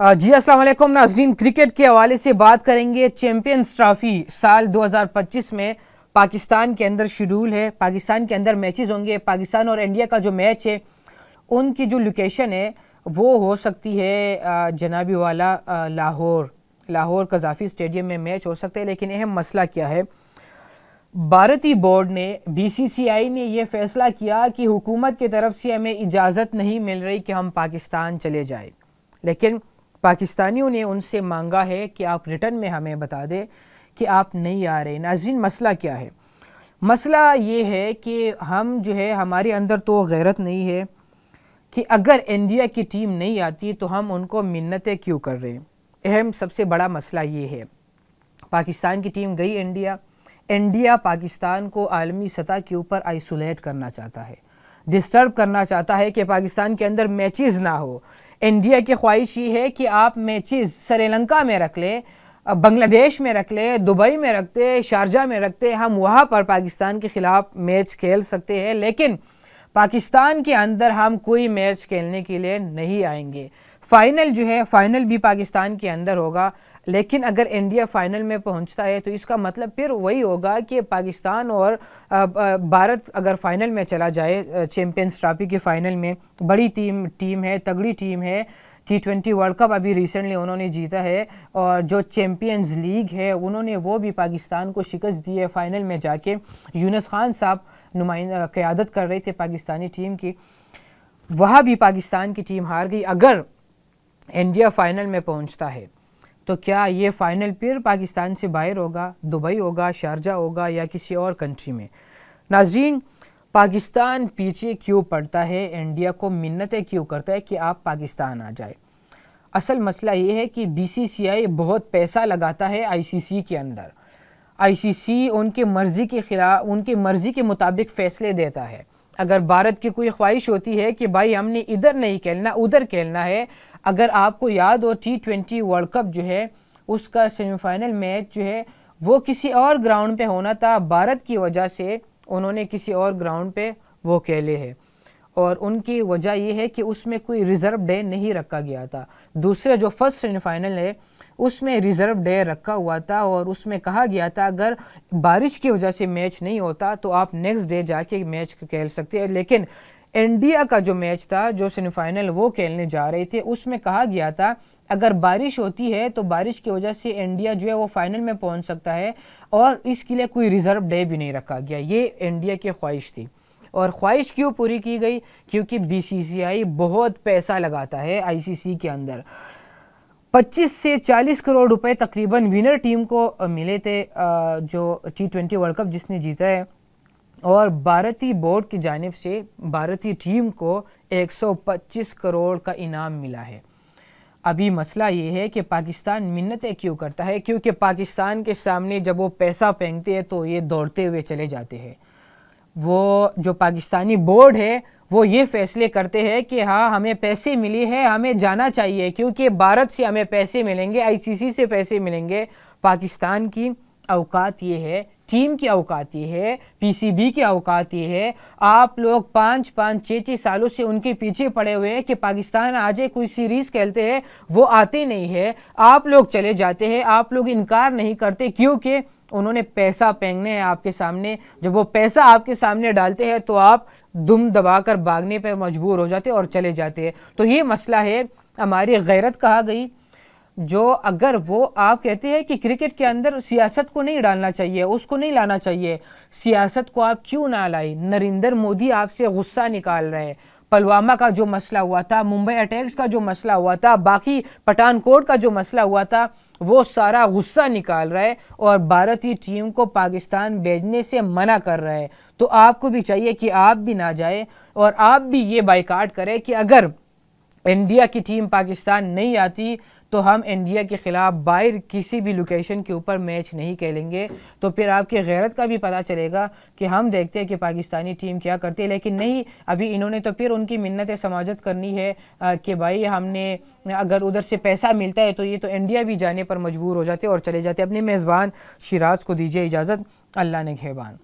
जी अस्सलाम वालेकुम नाजरीन क्रिकेट के हवाले से बात करेंगे चैम्पियंस ट्रॉफी साल 2025 में पाकिस्तान के अंदर शेड्यूल है पाकिस्तान के अंदर मैचेस होंगे पाकिस्तान और इंडिया का जो मैच है उनकी जो लोकेशन है वो हो सकती है जनाबी वाला लाहौर लाहौर कजाफी स्टेडियम में मैच हो सकता है लेकिन अहम मसला क्या है भारतीय बोर्ड ने बीसीसीआई ने यह फैसला किया कि हुकूमत की तरफ से हमें इजाज़त नहीं मिल रही कि हम पाकिस्तान चले जाए लेकिन पाकिस्तानियों ने उनसे मांगा है कि आप रिटर्न में हमें बता दें कि आप नहीं आ रहे नाजिन मसला क्या है मसला ये है कि हम जो है हमारे अंदर तो गैरत नहीं है कि अगर इंडिया की टीम नहीं आती तो हम उनको मिन्नतें क्यों कर रहे हैं अहम सबसे बड़ा मसला ये है पाकिस्तान की टीम गई इंडिया इंडिया पाकिस्तान को आलमी सतह के ऊपर आइसोलेट करना चाहता है डिस्टर्ब करना चाहता है कि पाकिस्तान के अंदर मैचेस ना हो इंडिया की ख्वाहिश ये है कि आप मैचेस श्रीलंका में रख ले बांग्लादेश में रख ले दुबई में रखते शारजा में रखते हम वहाँ पर पाकिस्तान के ख़िलाफ़ मैच खेल सकते हैं लेकिन पाकिस्तान के अंदर हम कोई मैच खेलने के लिए नहीं आएंगे फ़ाइनल जो है फ़ाइनल भी पाकिस्तान के अंदर होगा लेकिन अगर इंडिया फाइनल में पहुंचता है तो इसका मतलब फिर वही होगा कि पाकिस्तान और भारत अगर फाइनल में चला जाए चैम्पियंस ट्रॉफी के फाइनल में बड़ी टीम टीम है तगड़ी टीम है टी ट्वेंटी वर्ल्ड कप अभी रिसेंटली उन्होंने जीता है और जो चैम्पियंस लीग है उन्होंने वो भी पाकिस्तान को शिकस्त दी है फाइनल में जाके यूनस खान साहब नुमाइंदा क़्यादत कर रहे थे पाकिस्तानी टीम की वह भी पाकिस्तान की टीम हार गई अगर इंडिया फाइनल में पहुंचता है तो क्या ये फाइनल पेयर पाकिस्तान से बाहर होगा दुबई होगा शारजा होगा या किसी और कंट्री में नाजीन पाकिस्तान पीछे क्यों पड़ता है इंडिया को मिन्नतें क्यों करता है कि आप पाकिस्तान आ जाए असल मसला ये है कि बीसीसीआई बहुत पैसा लगाता है आईसीसी के अंदर आईसीसी उनके मर्ज़ी के खिलाफ उनके मर्ज़ी के मुताबिक फ़ैसले देता है अगर भारत की कोई ख्वाहिश होती है कि भाई हमने इधर नहीं खेलना उधर खेलना है अगर आपको याद हो टी ट्वेंटी वर्ल्ड कप जो है उसका सेमीफाइनल मैच जो है वो किसी और ग्राउंड पे होना था भारत की वजह से उन्होंने किसी और ग्राउंड पे वो खेले हैं और उनकी वजह यह है कि उसमें कोई रिज़र्व डे नहीं रखा गया था दूसरा जो फर्स्ट सेमीफाइनल है उसमें रिज़र्व डे रखा हुआ था और उसमें कहा गया था अगर बारिश की वजह से मैच नहीं होता तो आप नेक्स्ट डे जाके मैच खेल सकते हैं लेकिन इंडिया का जो मैच था जो सेमीफाइनल वो खेलने जा रहे थे उसमें कहा गया था अगर बारिश होती है तो बारिश की वजह से इंडिया जो है वो फाइनल में पहुंच सकता है और इसके लिए कोई रिज़र्व डे भी नहीं रखा गया ये इंडिया की ख्वाहिश थी और ख्वाहिश क्यों पूरी की गई क्योंकि बीसीसीआई बहुत पैसा लगाता है आईसीसी के अंदर 25 से 40 करोड़ रुपए तकरीबन विनर टीम को मिले थे जो टी ट्वेंटी वर्ल्ड कप जिसने जीता है और भारतीय बोर्ड की जानब से भारतीय टीम को 125 करोड़ का इनाम मिला है अभी मसला ये है कि पाकिस्तान मिन्नतें क्यों करता है क्योंकि पाकिस्तान के सामने जब वो पैसा फेंकते हैं तो ये दौड़ते हुए चले जाते हैं वो जो पाकिस्तानी बोर्ड है वो ये फैसले करते हैं कि हाँ हमें पैसे मिले हैं हमें जाना चाहिए क्योंकि भारत से हमें पैसे मिलेंगे आईसीसी से पैसे मिलेंगे पाकिस्तान की अवकात ये है टीम की अवकात ये है पीसीबी की अवकात ये है आप लोग पाँच पाँच छः छः सालों से उनके पीछे पड़े हुए हैं कि पाकिस्तान आज कोई सीरीज़ खेलते हैं वो आते नहीं है आप लोग चले जाते हैं आप लोग इनकार नहीं करते क्योंकि उन्होंने पैसा फेंकना हैं आपके सामने जब वो पैसा आपके सामने डालते हैं तो आप दुम दबाकर भागने पर मजबूर हो जाते और चले जाते हैं तो ये मसला है हमारी गैरत कहा गई जो अगर वो आप कहते हैं कि क्रिकेट के अंदर सियासत को नहीं डालना चाहिए उसको नहीं लाना चाहिए सियासत को आप क्यों ना लाई नरेंद्र मोदी आपसे गुस्सा निकाल रहे हैं पुलवामा का जो मसला हुआ था मुंबई अटैक्स का जो मसला हुआ था बाकी पठानकोट का जो मसला हुआ था वो सारा गुस्सा निकाल रहा है और भारतीय टीम को पाकिस्तान भेजने से मना कर रहा है तो आपको भी चाहिए कि आप भी ना जाए और आप भी ये बाइकाट करें कि अगर इंडिया की टीम पाकिस्तान नहीं आती तो हम इंडिया के ख़िलाफ़ बाहर किसी भी लोकेशन के ऊपर मैच नहीं खेलेंगे तो फिर आपके गैरत का भी पता चलेगा कि हम देखते हैं कि पाकिस्तानी टीम क्या करती है लेकिन नहीं अभी इन्होंने तो फिर उनकी मिन्नत समाजत करनी है कि भाई हमने अगर उधर से पैसा मिलता है तो ये तो इंडिया भी जाने पर मजबूर हो जाते और चले जाते अपने मेज़बान शराज को दीजिए इजाज़त अल्लाह ने खेबान